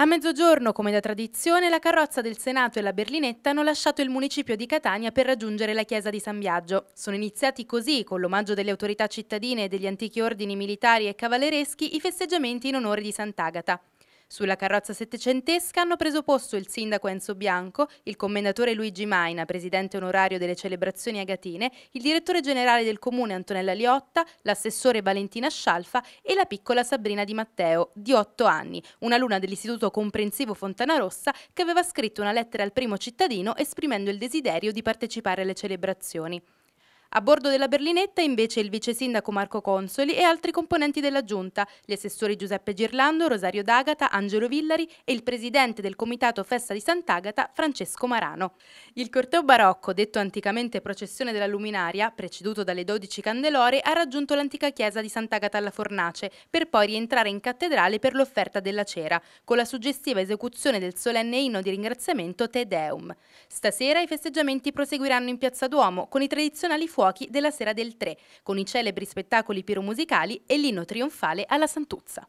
A mezzogiorno, come da tradizione, la carrozza del Senato e la Berlinetta hanno lasciato il municipio di Catania per raggiungere la chiesa di San Biagio. Sono iniziati così, con l'omaggio delle autorità cittadine e degli antichi ordini militari e cavallereschi, i festeggiamenti in onore di Sant'Agata. Sulla carrozza settecentesca hanno preso posto il sindaco Enzo Bianco, il commendatore Luigi Maina, presidente onorario delle celebrazioni agatine, il direttore generale del comune Antonella Liotta, l'assessore Valentina Scialfa e la piccola Sabrina Di Matteo, di 8 anni, una un'alunna dell'istituto comprensivo Fontana Rossa che aveva scritto una lettera al primo cittadino esprimendo il desiderio di partecipare alle celebrazioni. A bordo della berlinetta invece il vice sindaco Marco Consoli e altri componenti della giunta, gli assessori Giuseppe Girlando, Rosario D'Agata, Angelo Villari e il presidente del comitato Festa di Sant'Agata, Francesco Marano. Il corteo barocco, detto anticamente processione della luminaria, preceduto dalle 12 candelore, ha raggiunto l'antica chiesa di Sant'Agata alla Fornace, per poi rientrare in cattedrale per l'offerta della cera, con la suggestiva esecuzione del solenne inno di ringraziamento Te Deum. Stasera i festeggiamenti proseguiranno in Piazza Duomo con i tradizionali fuochi fuochi della sera del 3, con i celebri spettacoli piromusicali e l'inno trionfale alla Santuzza.